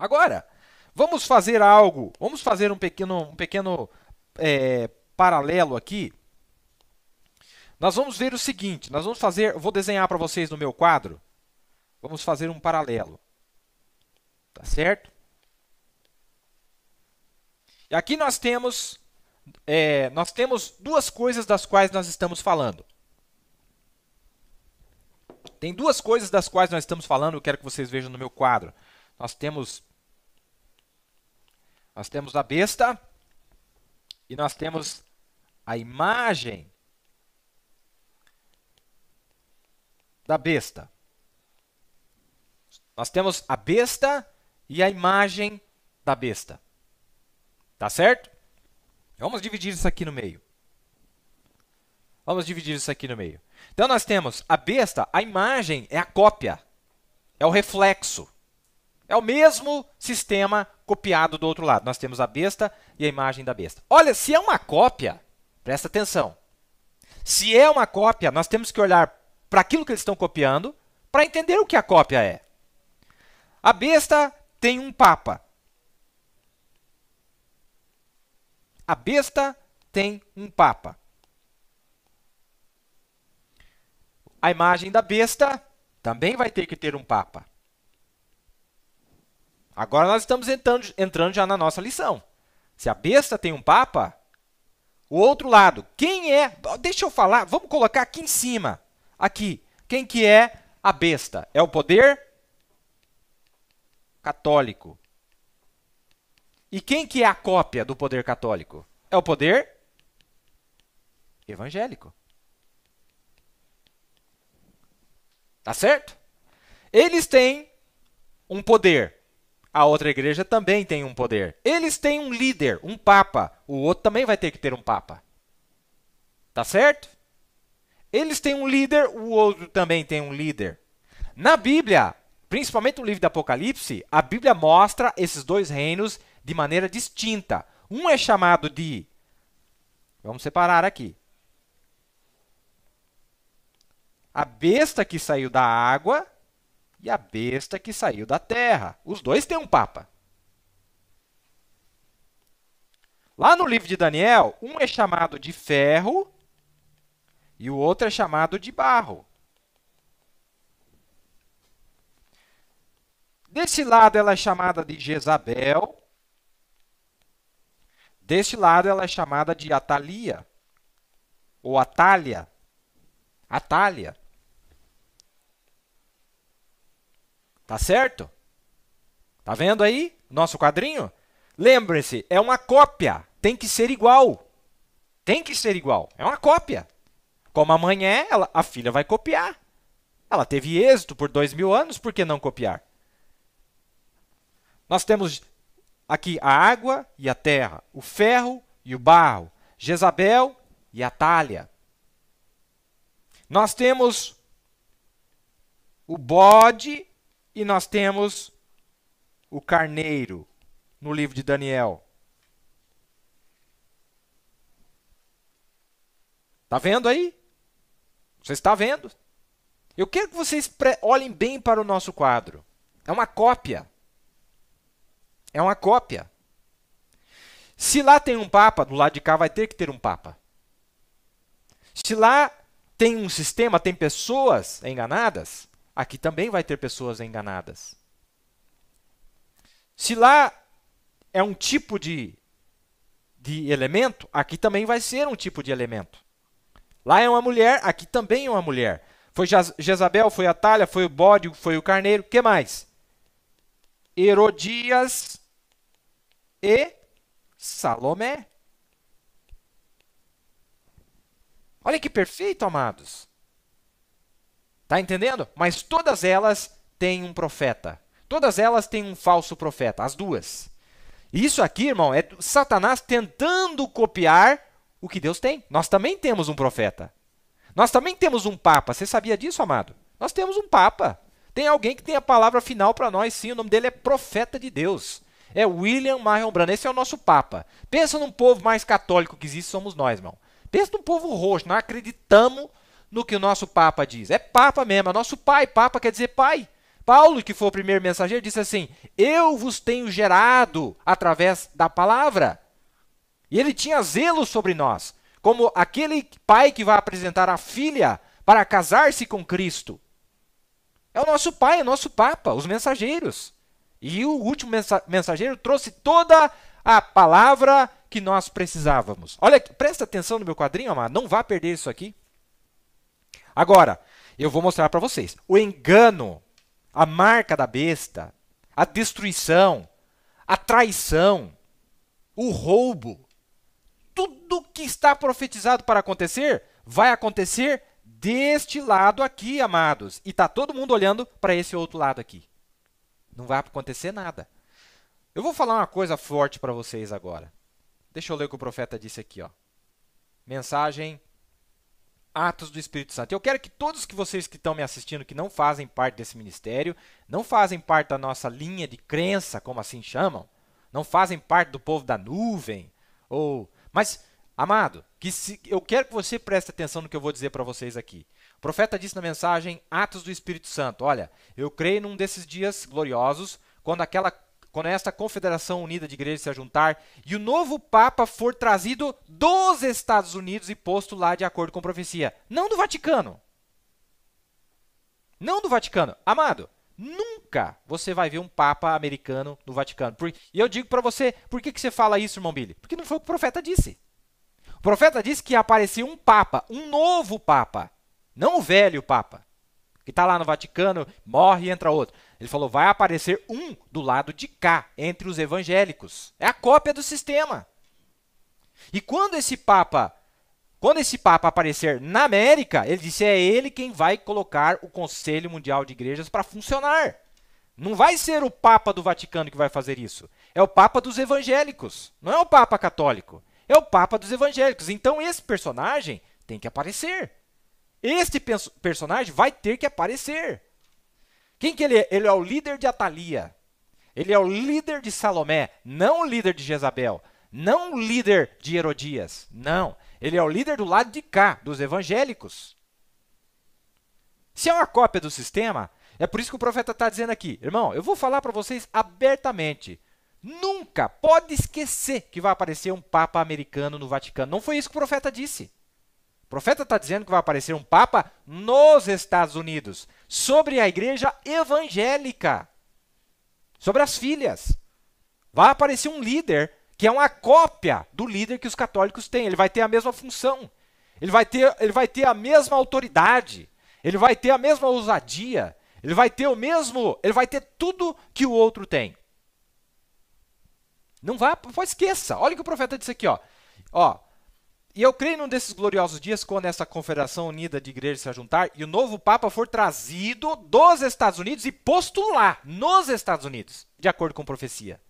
Agora, vamos fazer algo, vamos fazer um pequeno, um pequeno é, paralelo aqui. Nós vamos ver o seguinte, nós vamos fazer, vou desenhar para vocês no meu quadro, vamos fazer um paralelo, tá certo? E aqui nós temos, é, nós temos duas coisas das quais nós estamos falando. Tem duas coisas das quais nós estamos falando, eu quero que vocês vejam no meu quadro. Nós temos nós temos a besta e nós temos a imagem da besta. Nós temos a besta e a imagem da besta. Tá certo? Vamos dividir isso aqui no meio. Vamos dividir isso aqui no meio. Então nós temos a besta, a imagem é a cópia, é o reflexo. É o mesmo sistema copiado do outro lado. Nós temos a besta e a imagem da besta. Olha, se é uma cópia, presta atenção. Se é uma cópia, nós temos que olhar para aquilo que eles estão copiando para entender o que a cópia é. A besta tem um papa. A besta tem um papa. A imagem da besta também vai ter que ter um papa. Agora nós estamos entrando, entrando já na nossa lição. Se a besta tem um papa, o outro lado, quem é? Deixa eu falar, vamos colocar aqui em cima. Aqui, quem que é a besta? É o poder católico. E quem que é a cópia do poder católico? É o poder evangélico. Tá certo? Eles têm um poder a outra igreja também tem um poder. Eles têm um líder, um papa. O outro também vai ter que ter um papa. Tá certo? Eles têm um líder, o outro também tem um líder. Na Bíblia, principalmente no livro do Apocalipse, a Bíblia mostra esses dois reinos de maneira distinta. Um é chamado de. Vamos separar aqui. A besta que saiu da água e a besta que saiu da terra. Os dois têm um papa. Lá no livro de Daniel, um é chamado de ferro e o outro é chamado de barro. Desse lado ela é chamada de Jezabel. Desse lado ela é chamada de Atalia ou Atália. Atália. Tá certo? Tá vendo aí nosso quadrinho? Lembre-se, é uma cópia. Tem que ser igual. Tem que ser igual. É uma cópia. Como a mãe é, ela, a filha vai copiar. Ela teve êxito por dois mil anos, por que não copiar? Nós temos aqui a água e a terra, o ferro e o barro, Jezabel e a talha. Nós temos o bode e nós temos o carneiro no livro de Daniel. Tá vendo aí? Você está vendo? Eu quero que vocês olhem bem para o nosso quadro. É uma cópia. É uma cópia. Se lá tem um papa, do lado de cá vai ter que ter um papa. Se lá tem um sistema, tem pessoas enganadas, aqui também vai ter pessoas enganadas. Se lá é um tipo de, de elemento, aqui também vai ser um tipo de elemento. Lá é uma mulher, aqui também é uma mulher. Foi Jezabel, foi a talha, foi o bode, foi o carneiro, que mais? Herodias e Salomé. Olha que perfeito, amados. Tá entendendo? Mas todas elas têm um profeta. Todas elas têm um falso profeta, as duas. Isso aqui, irmão, é Satanás tentando copiar o que Deus tem. Nós também temos um profeta. Nós também temos um papa. Você sabia disso, amado? Nós temos um papa. Tem alguém que tem a palavra final para nós, sim. O nome dele é Profeta de Deus. É William Marion Branham. Esse é o nosso papa. Pensa num povo mais católico que existe, somos nós, irmão. Pensa num povo roxo. Nós acreditamos no que o nosso Papa diz. É Papa mesmo, é nosso Pai. Papa quer dizer Pai. Paulo, que foi o primeiro mensageiro, disse assim: Eu vos tenho gerado através da palavra. E ele tinha zelo sobre nós, como aquele pai que vai apresentar a filha para casar-se com Cristo. É o nosso pai, é o nosso Papa, os mensageiros. E o último mensageiro trouxe toda a palavra que nós precisávamos. Olha, presta atenção no meu quadrinho, amado, não vá perder isso aqui. Agora, eu vou mostrar para vocês. O engano, a marca da besta, a destruição, a traição, o roubo, tudo que está profetizado para acontecer vai acontecer deste lado aqui, amados. E está todo mundo olhando para esse outro lado aqui. Não vai acontecer nada. Eu vou falar uma coisa forte para vocês agora. Deixa eu ler o que o profeta disse aqui, ó. Mensagem atos do Espírito Santo. Eu quero que todos que vocês que estão me assistindo que não fazem parte desse ministério, não fazem parte da nossa linha de crença, como assim chamam, não fazem parte do povo da nuvem, ou mas amado, que se, eu quero que você preste atenção no que eu vou dizer para vocês aqui. O profeta disse na mensagem Atos do Espírito Santo, olha, eu creio num desses dias gloriosos, quando aquela quando esta Confederação Unida de Igrejas se juntar e o novo Papa for trazido dos Estados Unidos e posto lá de acordo com a profecia, não do Vaticano. Não do Vaticano. Amado, nunca você vai ver um Papa americano no Vaticano. E eu digo para você, por que, que você fala isso, irmão Billy? Porque não foi o que o profeta disse. O profeta disse que apareceu um Papa, um novo Papa, não o velho Papa, que está lá no Vaticano, morre e entra outro. Ele falou: vai aparecer um do lado de cá, entre os evangélicos. É a cópia do sistema. E quando esse Papa. Quando esse Papa aparecer na América, ele disse: é ele quem vai colocar o Conselho Mundial de Igrejas para funcionar. Não vai ser o Papa do Vaticano que vai fazer isso. É o Papa dos evangélicos. Não é o Papa católico. É o Papa dos evangélicos. Então esse personagem tem que aparecer. Este personagem vai ter que aparecer. Quem que ele é? Ele é o líder de Atalia. Ele é o líder de Salomé, não o líder de Jezabel, não o líder de Herodias. Não, ele é o líder do lado de cá, dos evangélicos. Se é uma cópia do sistema, é por isso que o profeta está dizendo aqui, irmão, eu vou falar para vocês abertamente. Nunca pode esquecer que vai aparecer um Papa americano no Vaticano. Não foi isso que o profeta disse. O profeta está dizendo que vai aparecer um Papa nos Estados Unidos, sobre a igreja evangélica, sobre as filhas. Vai aparecer um líder que é uma cópia do líder que os católicos têm. Ele vai ter a mesma função, ele vai ter, ele vai ter a mesma autoridade, ele vai ter a mesma ousadia, ele vai ter o mesmo, ele vai ter tudo que o outro tem. Não vá, esqueça. Olha o que o profeta disse aqui, ó. Ó, e eu creio num desses gloriosos dias, quando essa Confederação Unida de Igrejas se juntar e o novo Papa for trazido dos Estados Unidos e postular nos Estados Unidos, de acordo com profecia.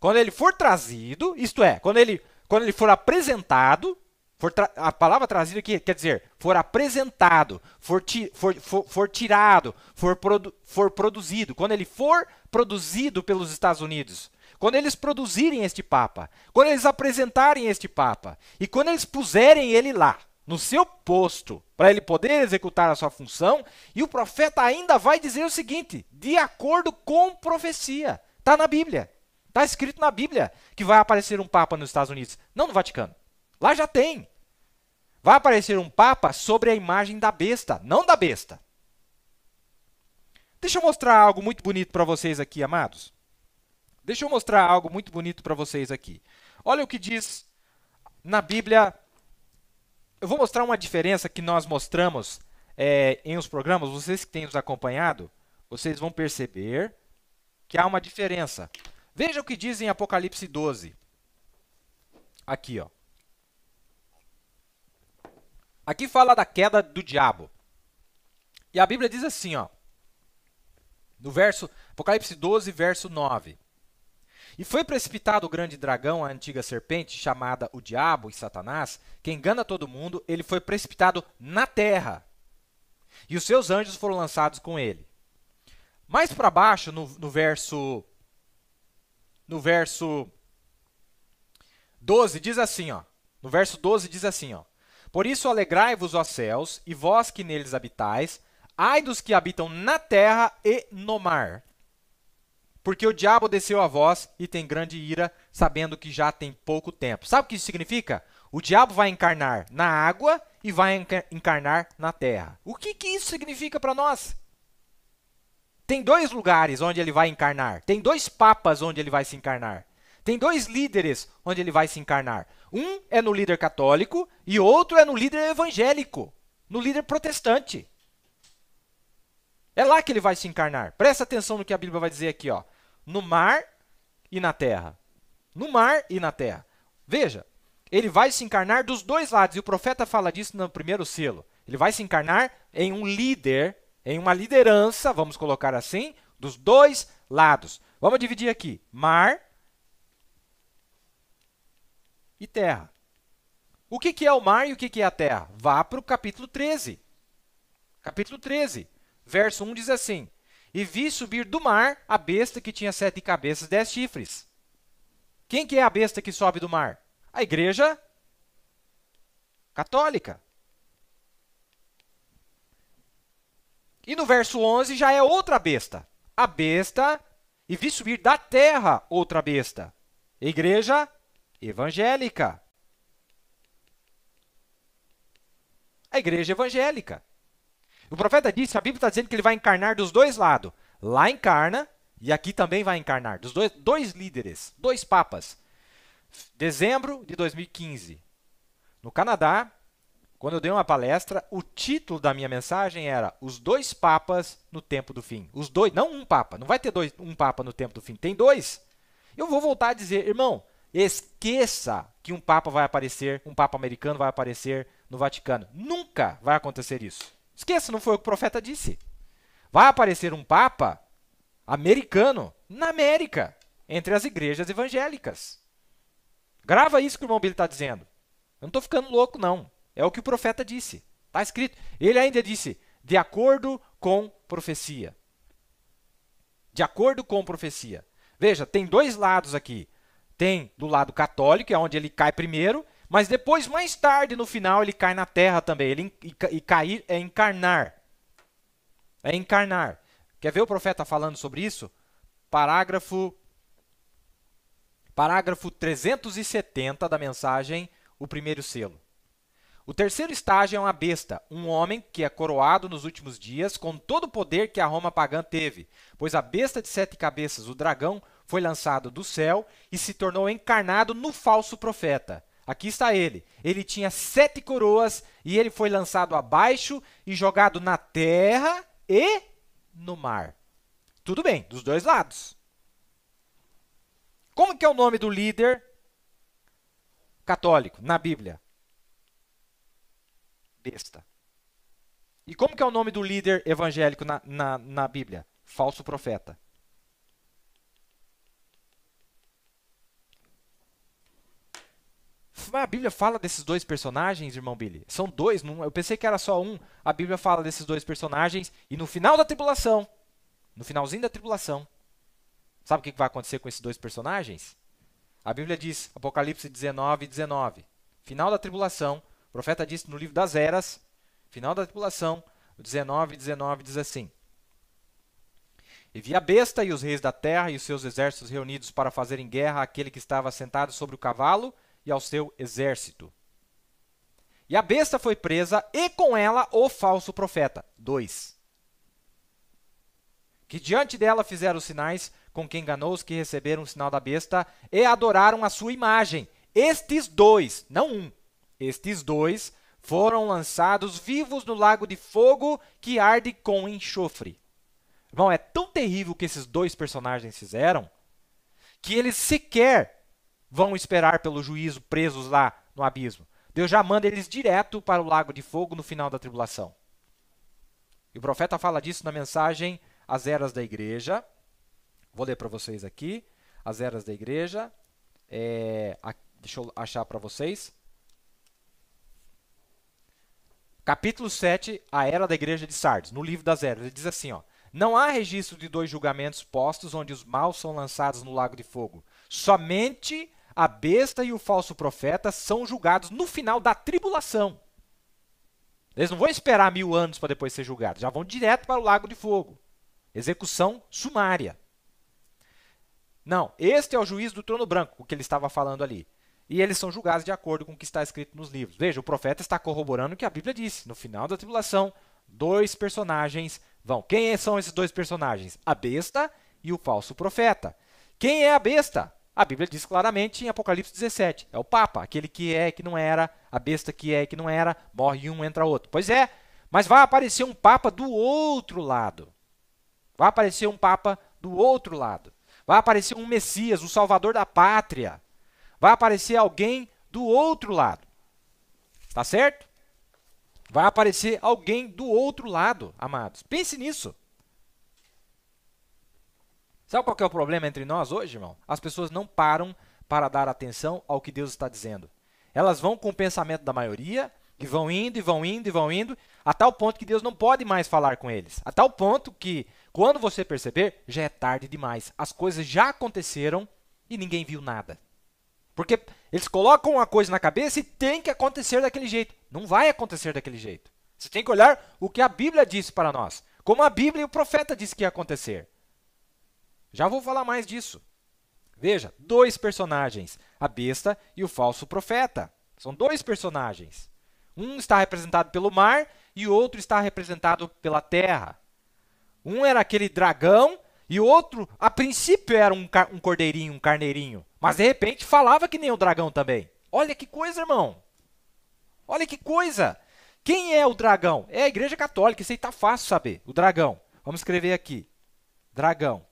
Quando ele for trazido, isto é, quando ele, quando ele for apresentado, for a palavra trazido aqui quer dizer for apresentado, for, ti for, for, for tirado, for, produ for produzido. Quando ele for produzido pelos Estados Unidos quando eles produzirem este Papa, quando eles apresentarem este Papa e quando eles puserem ele lá, no seu posto, para ele poder executar a sua função, e o profeta ainda vai dizer o seguinte: de acordo com profecia. Está na Bíblia. Está escrito na Bíblia que vai aparecer um Papa nos Estados Unidos, não no Vaticano. Lá já tem. Vai aparecer um Papa sobre a imagem da besta, não da besta. Deixa eu mostrar algo muito bonito para vocês aqui, amados. Deixa eu mostrar algo muito bonito para vocês aqui. Olha o que diz na Bíblia. Eu vou mostrar uma diferença que nós mostramos é, em os programas. Vocês que têm nos acompanhado, vocês vão perceber que há uma diferença. Veja o que diz em Apocalipse 12. Aqui, ó. Aqui fala da queda do diabo. E a Bíblia diz assim, ó. No verso Apocalipse 12, verso 9. E foi precipitado o grande dragão, a antiga serpente, chamada o Diabo e Satanás, que engana todo mundo, ele foi precipitado na terra. E os seus anjos foram lançados com ele. Mais para baixo, no, no verso. No verso 12, diz assim, ó. No verso 12 diz assim, ó. Por isso alegrai-vos, ó céus, e vós que neles habitais, ai dos que habitam na terra e no mar porque o diabo desceu a voz e tem grande ira, sabendo que já tem pouco tempo. Sabe o que isso significa? O diabo vai encarnar na água e vai encarnar na terra. O que, que isso significa para nós? Tem dois lugares onde ele vai encarnar. Tem dois papas onde ele vai se encarnar. Tem dois líderes onde ele vai se encarnar. Um é no líder católico e outro é no líder evangélico, no líder protestante. É lá que ele vai se encarnar. Presta atenção no que a Bíblia vai dizer aqui, ó no mar e na terra. No mar e na terra. Veja, ele vai se encarnar dos dois lados, e o profeta fala disso no primeiro selo. Ele vai se encarnar em um líder, em uma liderança, vamos colocar assim, dos dois lados. Vamos dividir aqui: mar e terra. O que, que é o mar e o que, que é a terra? Vá para o capítulo 13. Capítulo 13, verso 1 diz assim: e vi subir do mar a besta que tinha sete cabeças e dez chifres. Quem que é a besta que sobe do mar? A igreja católica. E no verso 11 já é outra besta. A besta, e vi subir da terra outra besta. Igreja evangélica. A igreja evangélica. O profeta disse, a Bíblia está dizendo que ele vai encarnar dos dois lados. Lá encarna e aqui também vai encarnar. Dos dois, dois líderes, dois papas. Dezembro de 2015. No Canadá, quando eu dei uma palestra, o título da minha mensagem era Os dois papas no tempo do fim. Os dois, não um papa, não vai ter dois, um papa no tempo do fim, tem dois. Eu vou voltar a dizer, irmão, esqueça que um papa vai aparecer, um papa americano vai aparecer no Vaticano. Nunca vai acontecer isso. Esqueça, não foi o que o profeta disse. Vai aparecer um papa americano na América, entre as igrejas evangélicas. Grava isso que o irmão Billy está dizendo. Eu não estou ficando louco, não. É o que o profeta disse. Está escrito. Ele ainda disse, de acordo com profecia. De acordo com profecia. Veja, tem dois lados aqui. Tem do lado católico, é onde ele cai primeiro, mas depois, mais tarde, no final, ele cai na terra também. Ele, e cair é encarnar. É encarnar. Quer ver o profeta falando sobre isso? Parágrafo parágrafo 370 da mensagem O Primeiro Selo. O terceiro estágio é uma besta, um homem que é coroado nos últimos dias com todo o poder que a Roma pagã teve, pois a besta de sete cabeças, o dragão, foi lançado do céu e se tornou encarnado no falso profeta. Aqui está ele. Ele tinha sete coroas e ele foi lançado abaixo e jogado na terra e no mar. Tudo bem, dos dois lados. Como que é o nome do líder católico na Bíblia? Besta. E como que é o nome do líder evangélico na, na, na Bíblia? Falso profeta. a Bíblia fala desses dois personagens, irmão Billy? São dois, não, eu pensei que era só um. A Bíblia fala desses dois personagens e no final da tribulação, no finalzinho da tribulação, sabe o que vai acontecer com esses dois personagens? A Bíblia diz, Apocalipse 19, 19. Final da tribulação, o profeta disse no livro das eras, final da tribulação, 19, 19 diz assim. E vi a besta e os reis da terra e os seus exércitos reunidos para fazerem guerra àquele que estava sentado sobre o cavalo e ao seu exército. E a besta foi presa, e com ela o falso profeta. 2. Que diante dela fizeram sinais, com que enganou os que receberam o sinal da besta, e adoraram a sua imagem. Estes dois, não um, estes dois foram lançados vivos no lago de fogo que arde com enxofre. Irmão, é tão terrível o que esses dois personagens fizeram que eles sequer vão esperar pelo juízo presos lá no abismo. Deus já manda eles direto para o lago de fogo no final da tribulação. E o profeta fala disso na mensagem As Eras da Igreja. Vou ler para vocês aqui. As Eras da Igreja. É, a, deixa eu achar para vocês. Capítulo 7, a Era da Igreja de Sardes, no livro das Eras. Ele diz assim: ó, Não há registro de dois julgamentos postos onde os maus são lançados no lago de fogo. Somente a besta e o falso profeta são julgados no final da tribulação. Eles não vão esperar mil anos para depois ser julgados, já vão direto para o lago de fogo. Execução sumária. Não, este é o juiz do trono branco, o que ele estava falando ali. E eles são julgados de acordo com o que está escrito nos livros. Veja, o profeta está corroborando o que a Bíblia disse. No final da tribulação, dois personagens vão. Quem são esses dois personagens? A besta e o falso profeta. Quem é a besta? A Bíblia diz claramente em Apocalipse 17: é o Papa, aquele que é que não era, a besta que é que não era, morre um, entra outro. Pois é, mas vai aparecer um Papa do outro lado. Vai aparecer um Papa do outro lado. Vai aparecer um Messias, o Salvador da pátria. Vai aparecer alguém do outro lado. Tá certo? Vai aparecer alguém do outro lado, amados. Pense nisso. Sabe qual é o problema entre nós hoje, irmão? As pessoas não param para dar atenção ao que Deus está dizendo. Elas vão com o pensamento da maioria e vão indo e vão indo e vão indo, a tal ponto que Deus não pode mais falar com eles. A tal ponto que, quando você perceber, já é tarde demais. As coisas já aconteceram e ninguém viu nada. Porque eles colocam uma coisa na cabeça e tem que acontecer daquele jeito. Não vai acontecer daquele jeito. Você tem que olhar o que a Bíblia disse para nós. Como a Bíblia e o profeta disse que ia acontecer. Já vou falar mais disso. Veja, dois personagens, a besta e o falso profeta. São dois personagens. Um está representado pelo mar e o outro está representado pela terra. Um era aquele dragão e o outro, a princípio, era um, um cordeirinho, um carneirinho. Mas de repente falava que nem o dragão também. Olha que coisa, irmão! Olha que coisa! Quem é o dragão? É a Igreja Católica, isso aí tá fácil saber. O dragão. Vamos escrever aqui. Dragão.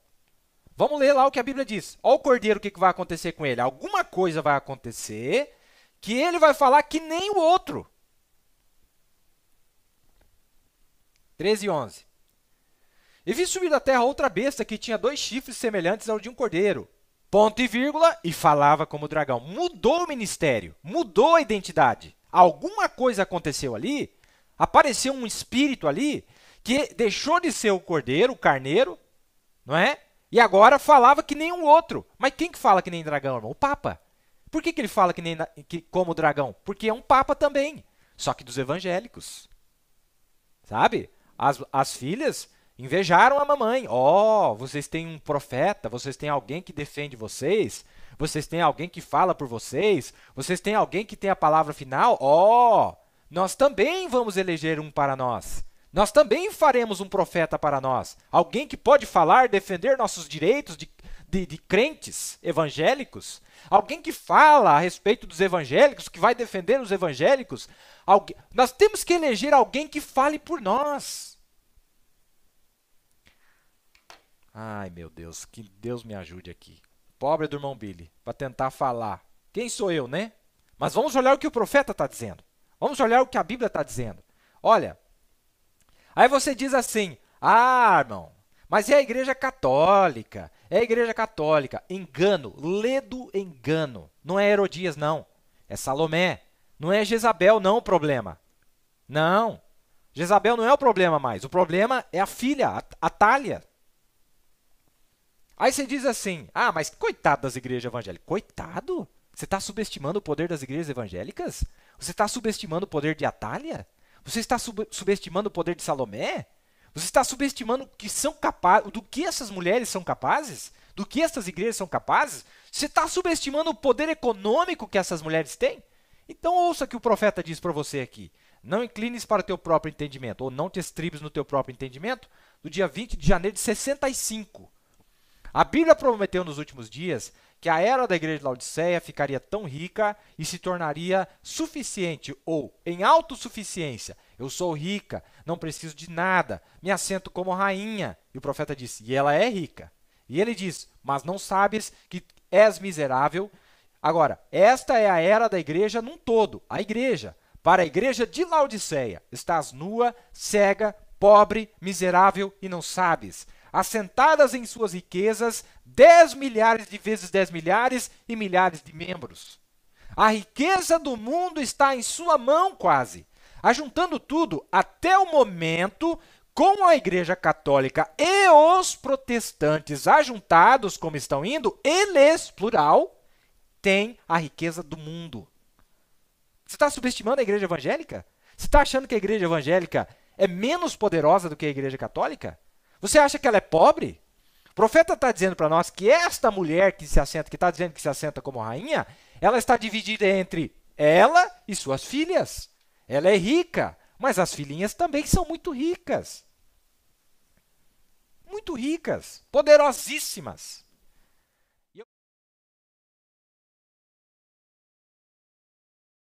Vamos ler lá o que a Bíblia diz. Olha o cordeiro, o que, vai acontecer com ele. Alguma coisa vai acontecer que ele vai falar que nem o outro. 13 e 11. E vi subir da terra outra besta que tinha dois chifres semelhantes ao de um cordeiro. Ponto e vírgula, e falava como dragão. Mudou o ministério, mudou a identidade. Alguma coisa aconteceu ali, apareceu um espírito ali que deixou de ser o cordeiro, o carneiro, não é? E agora falava que nem um outro. Mas quem que fala que nem dragão, irmão? O Papa. Por que, que ele fala que nem que, como dragão? Porque é um Papa também. Só que dos evangélicos. Sabe? As, as filhas invejaram a mamãe. Ó, oh, vocês têm um profeta, vocês têm alguém que defende vocês, vocês têm alguém que fala por vocês, vocês têm alguém que tem a palavra final. Ó, oh, nós também vamos eleger um para nós. Nós também faremos um profeta para nós, alguém que pode falar, defender nossos direitos de, de, de crentes evangélicos, alguém que fala a respeito dos evangélicos, que vai defender os evangélicos. Algu nós temos que eleger alguém que fale por nós. Ai meu Deus, que Deus me ajude aqui. Pobre do irmão Billy, para tentar falar. Quem sou eu, né? Mas vamos olhar o que o profeta está dizendo. Vamos olhar o que a Bíblia está dizendo. Olha, Aí você diz assim: ah, irmão, mas é a Igreja Católica. É a Igreja Católica. Engano, ledo engano. Não é Herodias, não. É Salomé. Não é Jezabel, não, o problema. Não. Jezabel não é o problema mais. O problema é a filha, a, Thalia. Aí você diz assim: ah, mas coitado das igrejas evangélicas. Coitado? Você está subestimando o poder das igrejas evangélicas? Você está subestimando o poder de Atália? Você está sub subestimando o poder de Salomé? Você está subestimando que são capazes, do que essas mulheres são capazes? Do que essas igrejas são capazes? Você está subestimando o poder econômico que essas mulheres têm? Então ouça o que o profeta diz para você aqui. Não inclines para o teu próprio entendimento, ou não te estribes no teu próprio entendimento, do dia 20 de janeiro de 65. A Bíblia prometeu nos últimos dias que a era da igreja de Laodiceia ficaria tão rica e se tornaria suficiente ou em autossuficiência. Eu sou rica, não preciso de nada, me assento como rainha. E o profeta disse: E ela é rica. E ele diz: Mas não sabes que és miserável. Agora, esta é a era da igreja num todo, a igreja. Para a igreja de Laodiceia, estás nua, cega, pobre, miserável e não sabes assentadas em suas riquezas, dez milhares de vezes dez milhares e milhares de membros. A riqueza do mundo está em sua mão, quase. Ajuntando tudo, até o momento, com a Igreja Católica e os protestantes ajuntados, como estão indo, eles, plural, têm a riqueza do mundo. Você está subestimando a Igreja Evangélica? Você está achando que a Igreja Evangélica é menos poderosa do que a Igreja Católica? Você acha que ela é pobre? O profeta está dizendo para nós que esta mulher que se assenta, que está dizendo que se assenta como rainha, ela está dividida entre ela e suas filhas. Ela é rica, mas as filhinhas também são muito ricas. Muito ricas, poderosíssimas.